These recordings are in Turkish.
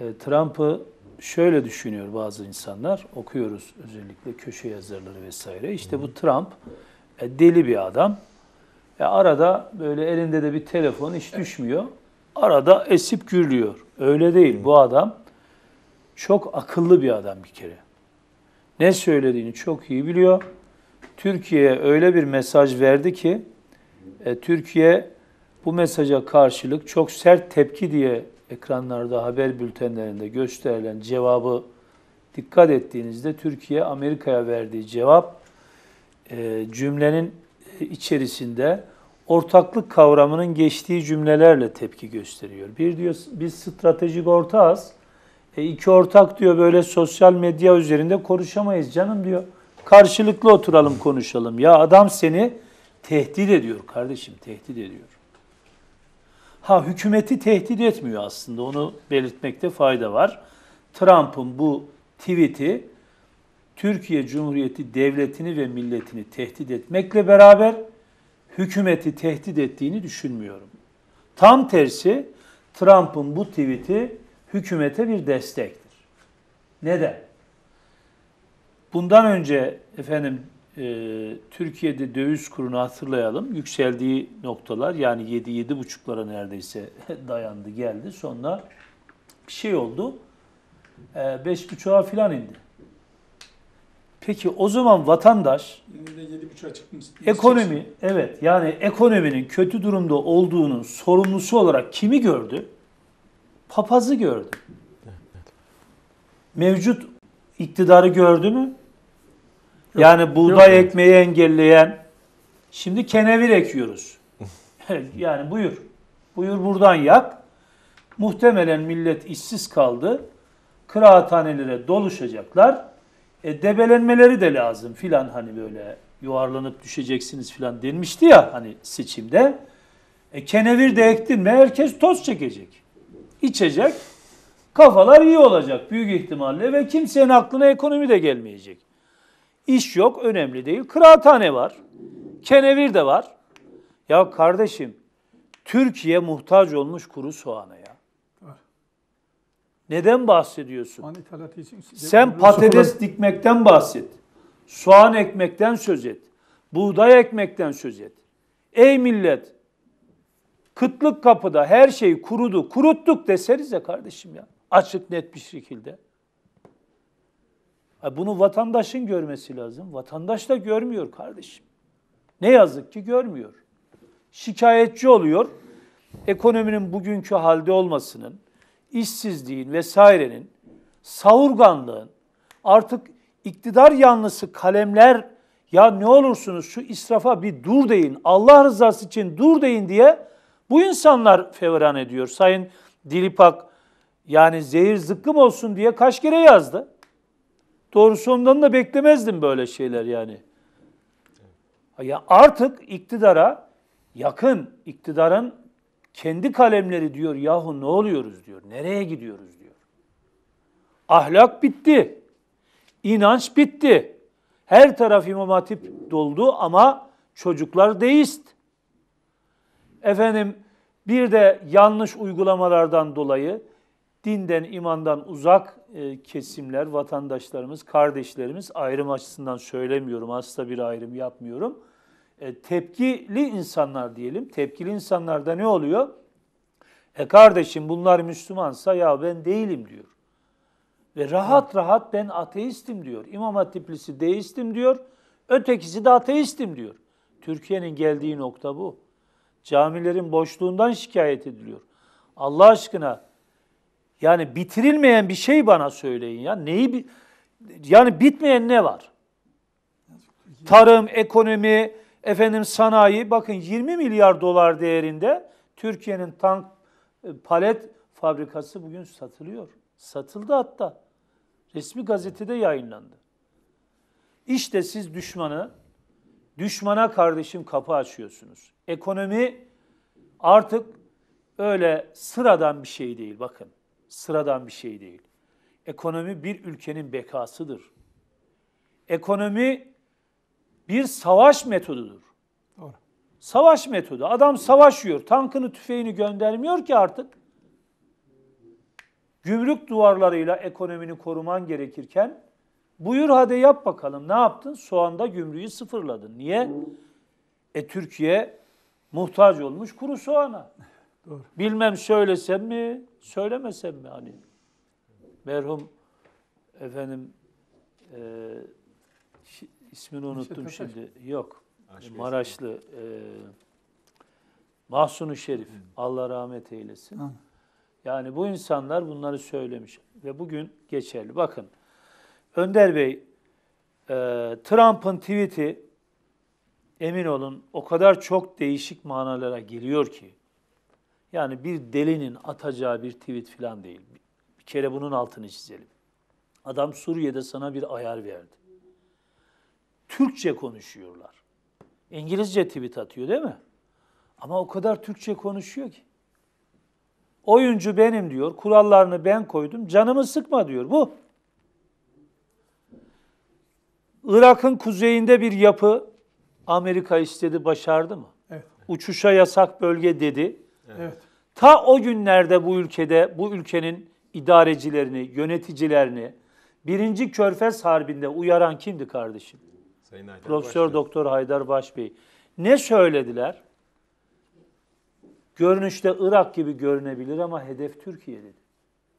E, Trump'ı şöyle düşünüyor bazı insanlar, okuyoruz özellikle köşe yazarları vesaire. İşte bu Trump e, deli bir adam. E arada böyle elinde de bir telefon hiç düşmüyor. Arada esip gürlüyor. Öyle değil. Bu adam çok akıllı bir adam bir kere. Ne söylediğini çok iyi biliyor. Türkiye'ye öyle bir mesaj verdi ki e, Türkiye bu mesaja karşılık çok sert tepki diye ekranlarda, haber bültenlerinde gösterilen cevabı dikkat ettiğinizde Türkiye Amerika'ya verdiği cevap e, cümlenin e, içerisinde ortaklık kavramının geçtiği cümlelerle tepki gösteriyor. Bir diyor biz stratejik ortağız. E iki ortak diyor böyle sosyal medya üzerinde konuşamayız canım diyor. Karşılıklı oturalım konuşalım. Ya adam seni tehdit ediyor kardeşim tehdit ediyor. Ha hükümeti tehdit etmiyor aslında onu belirtmekte fayda var. Trump'ın bu tweet'i Türkiye Cumhuriyeti devletini ve milletini tehdit etmekle beraber hükümeti tehdit ettiğini düşünmüyorum. Tam tersi Trump'ın bu tweet'i hükümete bir destektir. Neden? Bundan önce efendim e, Türkiye'de döviz kurunu hatırlayalım. Yükseldiği noktalar yani 7 buçuklara neredeyse dayandı geldi. Sonra bir şey oldu. E, 5,5'a falan indi. Peki o zaman vatandaş ekonomi evet yani ekonominin kötü durumda olduğunun sorumlusu olarak kimi gördü? Papazı gördü. Mevcut iktidarı gördü mü? yani buğday yok. ekmeği engelleyen şimdi kenevir ekiyoruz. yani buyur. Buyur buradan yak. Muhtemelen millet işsiz kaldı. Kıraathanelere doluşacaklar. E, debelenmeleri de lazım filan hani böyle yuvarlanıp düşeceksiniz filan denmişti ya hani seçimde. E, kenevir de ektin mi herkes toz çekecek. İçecek. Kafalar iyi olacak büyük ihtimalle ve kimsenin aklına ekonomi de gelmeyecek. İş yok önemli değil. Kıraathane var. Kenevir de var. Ya kardeşim Türkiye muhtaç olmuş kuru soğana ya. Neden bahsediyorsun? Hani Sen patates dikmekten bahset. Soğan ekmekten söz et. Buğday ekmekten söz et. Ey millet! Kıtlık kapıda her şey kurudu, kuruttuk deseriz ya kardeşim ya. Açık net bir şekilde. Bunu vatandaşın görmesi lazım. Vatandaş da görmüyor kardeşim. Ne yazık ki görmüyor. Şikayetçi oluyor. Ekonominin bugünkü halde olmasının, işsizliğin vesairenin, savurganlığın, artık iktidar yanlısı kalemler ya ne olursunuz şu israfa bir dur deyin, Allah rızası için dur deyin diye bu insanlar fevran ediyor. Sayın Dilipak yani zehir zıkkım olsun diye kaç kere yazdı. Doğrusu ondan da beklemezdim böyle şeyler yani. Ya artık iktidara yakın iktidarın kendi kalemleri diyor yahu ne oluyoruz diyor. Nereye gidiyoruz diyor. Ahlak bitti. İnanç bitti. Her taraf İmam Hatip doldu ama çocuklar deist. Efendim bir de yanlış uygulamalardan dolayı dinden, imandan uzak e, kesimler, vatandaşlarımız, kardeşlerimiz ayrım açısından söylemiyorum, asla bir ayrım yapmıyorum. E, tepkili insanlar diyelim. Tepkili insanlarda ne oluyor? E kardeşim bunlar Müslümansa ya ben değilim diyor. Ve rahat rahat ben ateistim diyor. İmam Hatiplisi deistim diyor. Ötekisi de ateistim diyor. Türkiye'nin geldiği nokta bu. Camilerin boşluğundan şikayet ediliyor. Allah aşkına yani bitirilmeyen bir şey bana söyleyin ya. Neyi yani bitmeyen ne var? Tarım, ekonomi, efendim sanayi bakın 20 milyar dolar değerinde Türkiye'nin tank e, palet fabrikası bugün satılıyor. Satıldı hatta. Resmi gazetede yayınlandı. İşte siz düşmanı, düşmana kardeşim kapı açıyorsunuz. Ekonomi artık öyle sıradan bir şey değil bakın sıradan bir şey değil. Ekonomi bir ülkenin bekasıdır. Ekonomi bir savaş metodudur. Doğru. Savaş metodu. Adam savaşıyor. Tankını, tüfeğini göndermiyor ki artık. Gümrük duvarlarıyla ekonomini koruman gerekirken buyur hadi yap bakalım. Ne yaptın? Soğanda gümrüğü sıfırladın. Niye? E Türkiye muhtaç olmuş kuru soğana. Doğru. Bilmem söylesem mi, söylemesem mi hani. Merhum efendim e, şi, ismini unuttum Aşır, şimdi. Aşır. Yok. Aşır, e, Maraşlı e, mahsun Şerif. Hı. Allah rahmet eylesin. Hı. Yani bu insanlar bunları söylemiş ve bugün geçerli. Bakın Önder Bey, e, Trump'ın tweet'i emin olun o kadar çok değişik manalara geliyor ki yani bir delinin atacağı bir tweet falan değil. Bir kere bunun altını çizelim. Adam Suriye'de sana bir ayar verdi. Türkçe konuşuyorlar. İngilizce tweet atıyor değil mi? Ama o kadar Türkçe konuşuyor ki. Oyuncu benim diyor, kurallarını ben koydum, canımı sıkma diyor. Bu. Irak'ın kuzeyinde bir yapı Amerika istedi, başardı mı? Evet. Uçuşa yasak bölge dedi. Evet. Ta o günlerde bu ülkede, bu ülkenin idarecilerini, yöneticilerini birinci Körfez Harbi'nde uyaran kimdi kardeşim? Sayın Haydar Profesör Doktor Haydar Başbey. Ne söylediler? Görünüşte Irak gibi görünebilir ama hedef Türkiye dedi.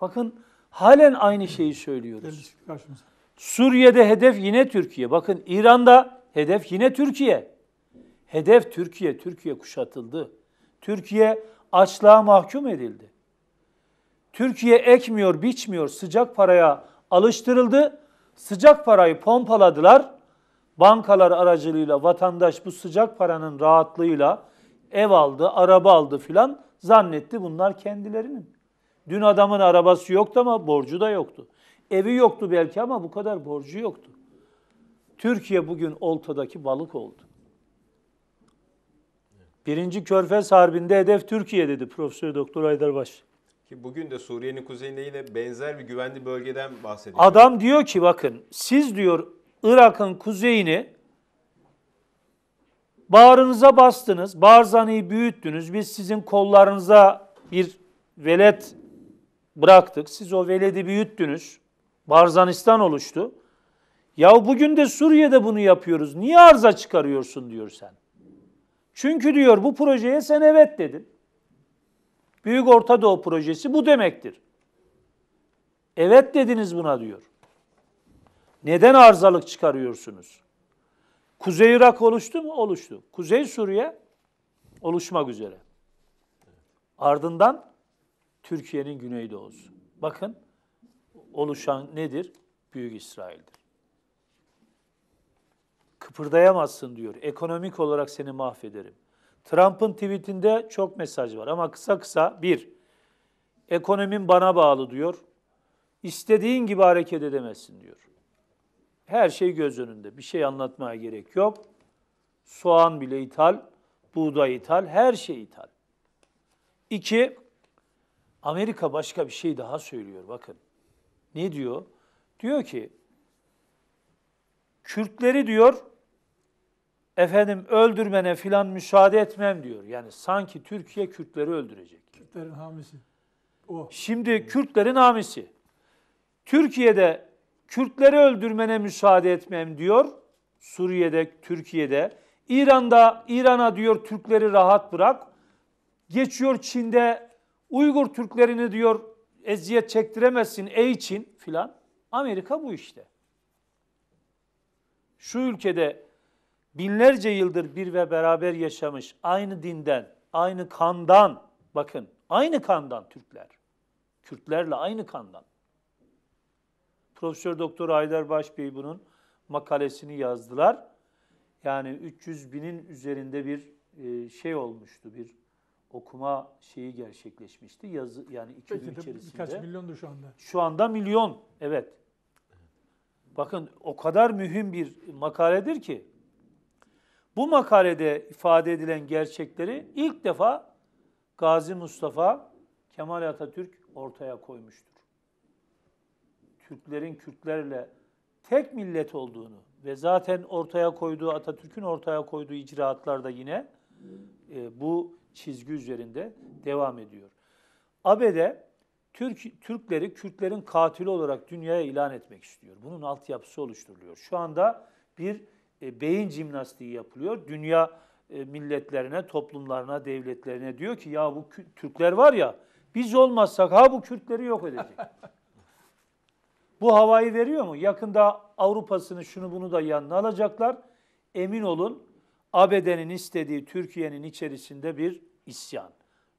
Bakın halen aynı şeyi söylüyoruz. Suriye'de hedef yine Türkiye. Bakın İran'da hedef yine Türkiye. Hedef Türkiye. Türkiye kuşatıldı. Türkiye açlığa mahkum edildi. Türkiye ekmiyor, biçmiyor, sıcak paraya alıştırıldı. Sıcak parayı pompaladılar. Bankalar aracılığıyla vatandaş bu sıcak paranın rahatlığıyla ev aldı, araba aldı filan zannetti bunlar kendilerinin. Dün adamın arabası yoktu ama borcu da yoktu. Evi yoktu belki ama bu kadar borcu yoktu. Türkiye bugün oltadaki balık oldu. Birinci Körfez Harbi'nde hedef Türkiye dedi Profesör Doktor Aydarbaş. Ki bugün de Suriye'nin kuzeyinde yine benzer bir güvenli bölgeden bahsediyor. Adam diyor ki bakın siz diyor Irak'ın kuzeyini bağrınıza bastınız, Barzani'yi büyüttünüz. Biz sizin kollarınıza bir velet bıraktık. Siz o veledi büyüttünüz. Barzanistan oluştu. Ya bugün de Suriye'de bunu yapıyoruz. Niye arıza çıkarıyorsun diyor sen. Çünkü diyor bu projeye sen evet dedin. Büyük Orta Doğu projesi bu demektir. Evet dediniz buna diyor. Neden arızalık çıkarıyorsunuz? Kuzey Irak oluştu mu? Oluştu. Kuzey Suriye oluşmak üzere. Ardından Türkiye'nin güneydoğusu. Bakın oluşan nedir? Büyük İsrail'dir kıpırdayamazsın diyor. Ekonomik olarak seni mahvederim. Trump'ın tweetinde çok mesaj var ama kısa kısa bir, ekonomin bana bağlı diyor. İstediğin gibi hareket edemezsin diyor. Her şey göz önünde. Bir şey anlatmaya gerek yok. Soğan bile ithal, buğday ithal, her şey ithal. İki, Amerika başka bir şey daha söylüyor bakın. Ne diyor? Diyor ki, Kürtleri diyor efendim öldürmene filan müsaade etmem diyor. Yani sanki Türkiye Kürtleri öldürecek. Kürtlerin hamisi. O. Şimdi Kürtlerin hamisi. Türkiye'de Kürtleri öldürmene müsaade etmem diyor. Suriye'de, Türkiye'de. İran'da, İran'a diyor Türkleri rahat bırak. Geçiyor Çin'de Uygur Türklerini diyor eziyet çektiremezsin ey Çin filan. Amerika bu işte. Şu ülkede binlerce yıldır bir ve beraber yaşamış aynı dinden, aynı kandan bakın aynı kandan Türkler. Kürtlerle aynı kandan. Profesör Doktor Haydar Başbey bunun makalesini yazdılar. Yani 300 binin üzerinde bir e, şey olmuştu, bir okuma şeyi gerçekleşmişti. Yazı yani iki Peki, içerisinde. Birkaç milyondu şu anda. Şu anda milyon, evet. Bakın o kadar mühim bir makaledir ki bu makalede ifade edilen gerçekleri ilk defa Gazi Mustafa Kemal Atatürk ortaya koymuştur. Türklerin Kürtlerle tek millet olduğunu ve zaten ortaya koyduğu Atatürk'ün ortaya koyduğu icraatlarda yine e, bu çizgi üzerinde devam ediyor. ABD Türk, Türkleri Kürtlerin katili olarak dünyaya ilan etmek istiyor. Bunun altyapısı oluşturuluyor. Şu anda bir e, beyin jimnastiği yapılıyor. Dünya e, milletlerine, toplumlarına, devletlerine diyor ki ya bu Türkler var ya biz olmazsak ha bu Kürtleri yok edecek. bu havayı veriyor mu? Yakında Avrupa'sını şunu bunu da yanına alacaklar. Emin olun ABD'nin istediği Türkiye'nin içerisinde bir isyan.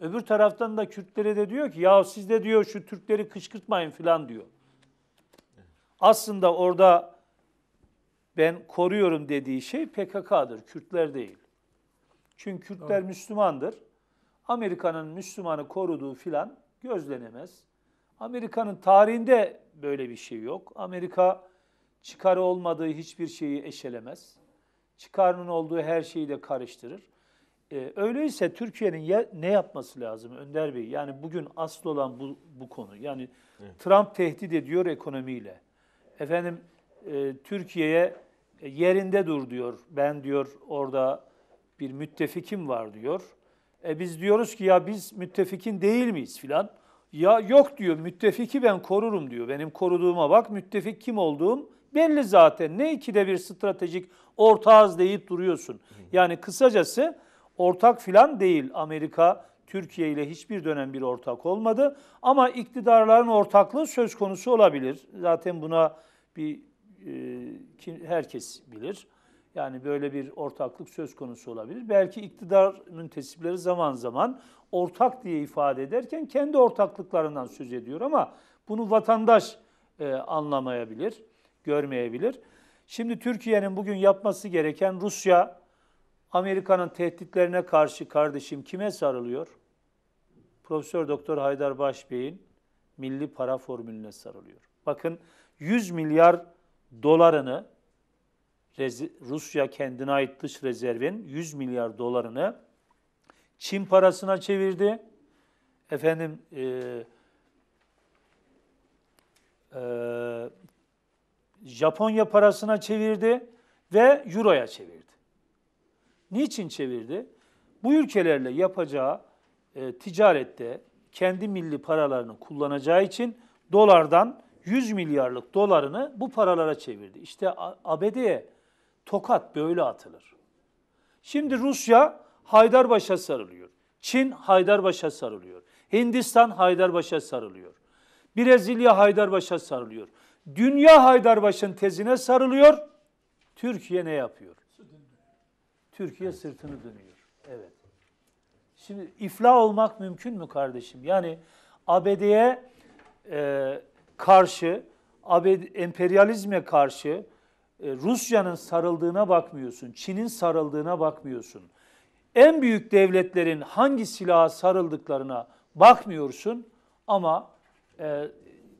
Öbür taraftan da Kürtlere de diyor ki ya siz de diyor şu Türkleri kışkırtmayın filan diyor. Aslında orada ben koruyorum dediği şey PKK'dır, Kürtler değil. Çünkü Kürtler Doğru. Müslümandır. Amerika'nın Müslümanı koruduğu filan gözlenemez. Amerika'nın tarihinde böyle bir şey yok. Amerika çıkarı olmadığı hiçbir şeyi eşelemez. Çıkarının olduğu her şeyi de karıştırır. Ee, öyleyse Türkiye'nin ya, ne yapması lazım Önder Bey? Yani bugün asıl olan bu, bu konu. Yani evet. Trump tehdit ediyor ekonomiyle. Efendim e, Türkiye'ye e, yerinde dur diyor. Ben diyor orada bir müttefikim var diyor. E biz diyoruz ki ya biz müttefikin değil miyiz filan. Ya yok diyor müttefiki ben korurum diyor. Benim koruduğuma bak müttefik kim olduğum belli zaten. Ne ikide bir stratejik ortağız deyip duruyorsun. Yani kısacası ortak filan değil Amerika Türkiye ile hiçbir dönem bir ortak olmadı. Ama iktidarların ortaklığı söz konusu olabilir. Zaten buna bir e, kim, herkes bilir. Yani böyle bir ortaklık söz konusu olabilir. Belki iktidar müntesipleri zaman zaman ortak diye ifade ederken kendi ortaklıklarından söz ediyor ama bunu vatandaş e, anlamayabilir, görmeyebilir. Şimdi Türkiye'nin bugün yapması gereken Rusya, Amerika'nın tehditlerine karşı kardeşim kime sarılıyor? Profesör Doktor Haydar Başbey'in milli para formülüne sarılıyor. Bakın 100 milyar dolarını Rusya kendine ait dış rezervin 100 milyar dolarını Çin parasına çevirdi. Efendim e, e, Japonya parasına çevirdi ve Euro'ya çevirdi. Niçin çevirdi? Bu ülkelerle yapacağı e, ticarette kendi milli paralarını kullanacağı için dolardan 100 milyarlık dolarını bu paralara çevirdi. İşte ABD'ye tokat böyle atılır. Şimdi Rusya Haydarbaş'a sarılıyor. Çin Haydarbaş'a sarılıyor. Hindistan Haydarbaş'a sarılıyor. Brezilya Haydarbaş'a sarılıyor. Dünya Haydarbaş'ın tezine sarılıyor. Türkiye ne yapıyor? Türkiye sırtını dönüyor. Evet. Şimdi iflah olmak mümkün mü kardeşim? Yani ABD'ye e, karşı, emperyalizme karşı e, Rusya'nın sarıldığına bakmıyorsun, Çin'in sarıldığına bakmıyorsun. En büyük devletlerin hangi silaha sarıldıklarına bakmıyorsun ama e,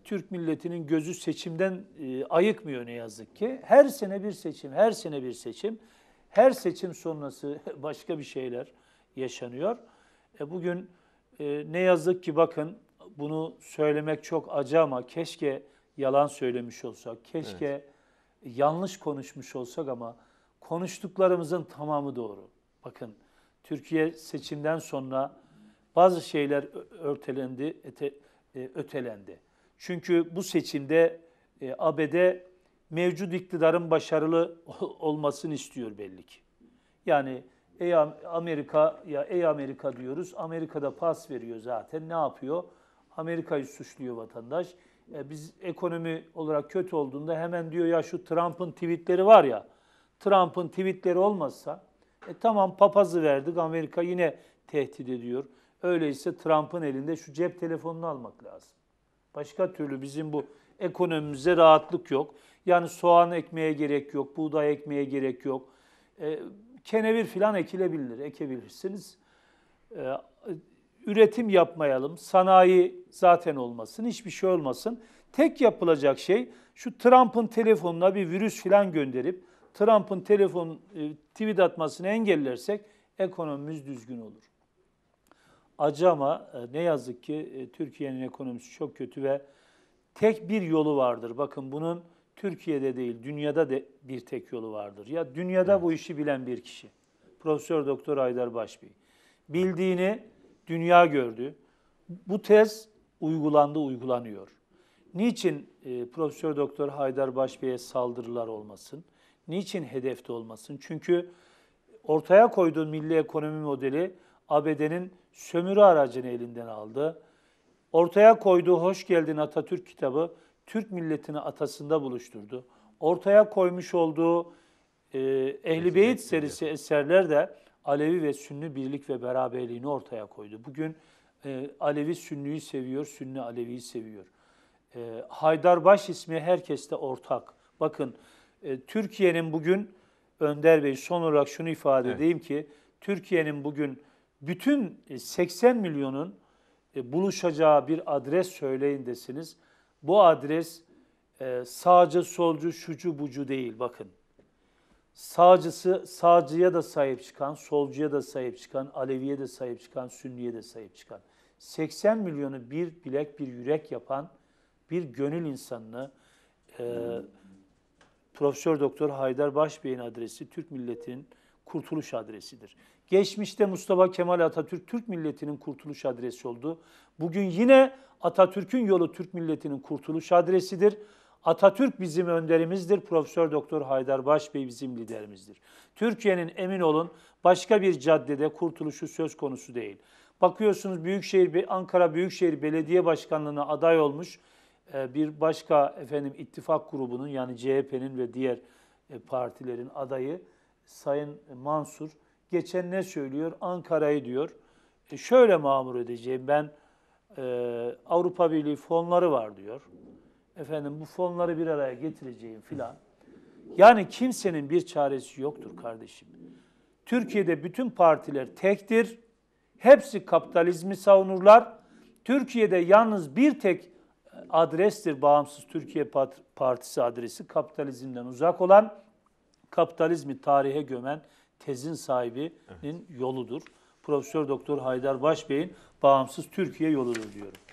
Türk milletinin gözü seçimden e, ayıkmıyor ne yazık ki. Her sene bir seçim, her sene bir seçim. Her seçim sonrası başka bir şeyler yaşanıyor. E, bugün e, ne yazık ki bakın bunu söylemek çok acı ama keşke yalan söylemiş olsak, keşke evet. yanlış konuşmuş olsak ama konuştuklarımızın tamamı doğru. Bakın Türkiye seçimden sonra bazı şeyler örtelendi, öte, e, ötelendi. Çünkü bu seçimde e, ABD mevcut iktidarın başarılı olmasını istiyor belli ki. Yani ey Amerika ya ey Amerika diyoruz. Amerika da pas veriyor zaten. Ne yapıyor? Amerika'yı suçluyor vatandaş. E, biz ekonomi olarak kötü olduğunda hemen diyor ya şu Trump'ın tweetleri var ya. Trump'ın tweetleri olmazsa e, tamam papazı verdik Amerika yine tehdit ediyor. Öyleyse Trump'ın elinde şu cep telefonunu almak lazım. Başka türlü bizim bu ekonomimize rahatlık yok. Yani soğan ekmeye gerek yok, buğday ekmeye gerek yok. E, kenevir filan ekilebilir, ekebilirsiniz. E, üretim yapmayalım, sanayi zaten olmasın, hiçbir şey olmasın. Tek yapılacak şey şu Trump'ın telefonuna bir virüs filan gönderip Trump'ın telefon e, tweet atmasını engellersek ekonomimiz düzgün olur. Acama e, ne yazık ki e, Türkiye'nin ekonomisi çok kötü ve tek bir yolu vardır. Bakın bunun Türkiye'de değil, dünyada de bir tek yolu vardır. Ya dünyada evet. bu işi bilen bir kişi. Profesör Doktor Aydar Başbey. Bildiğini dünya gördü. Bu tez uygulandı, uygulanıyor. Niçin e, Profesör Doktor Haydar Başbey'e saldırılar olmasın? Niçin hedefte olmasın? Çünkü ortaya koyduğu milli ekonomi modeli ABD'nin sömürü aracını elinden aldı. Ortaya koyduğu Hoş Geldin Atatürk kitabı Türk milletini atasında buluşturdu. Ortaya koymuş olduğu e, ehl Beyt serisi eserler de Alevi ve Sünni birlik ve beraberliğini ortaya koydu. Bugün e, Alevi Sünni'yi seviyor, Sünni Alevi'yi seviyor. E, Haydarbaş ismi herkeste ortak. Bakın e, Türkiye'nin bugün, Önder Bey son olarak şunu ifade evet. edeyim ki, Türkiye'nin bugün bütün 80 e, milyonun e, buluşacağı bir adres söyleyin desiniz. Bu adres e, sağcı, solcu, şucu, bucu değil bakın sağcısı sağcıya da sahip çıkan, solcuya da sahip çıkan, Aleviye de sahip çıkan, Sünniye de sahip çıkan 80 milyonu bir bilek bir yürek yapan bir gönül insanını e, Profesör Doktor Haydar Başbey'in adresi Türk milletinin kurtuluş adresidir. Geçmişte Mustafa Kemal Atatürk Türk milletinin kurtuluş adresi oldu. Bugün yine Atatürk'ün yolu Türk milletinin kurtuluş adresidir. Atatürk bizim önderimizdir. Profesör Doktor Haydar Başbey bizim liderimizdir. Türkiye'nin emin olun başka bir caddede kurtuluşu söz konusu değil. Bakıyorsunuz Büyükşehir Ankara Büyükşehir Belediye Başkanlığına aday olmuş e, bir başka efendim ittifak grubunun yani CHP'nin ve diğer e, partilerin adayı Sayın Mansur geçen ne söylüyor? Ankara'yı diyor. E, şöyle mamur edeceğim ben Avrupa Birliği fonları var diyor efendim bu fonları bir araya getireceğim filan. Yani kimsenin bir çaresi yoktur kardeşim. Türkiye'de bütün partiler tektir. Hepsi kapitalizmi savunurlar. Türkiye'de yalnız bir tek adrestir bağımsız Türkiye Partisi adresi kapitalizmden uzak olan, kapitalizmi tarihe gömen tezin sahibinin evet. yoludur. Profesör Doktor Haydar Başbey'in bağımsız Türkiye yoludur diyorum.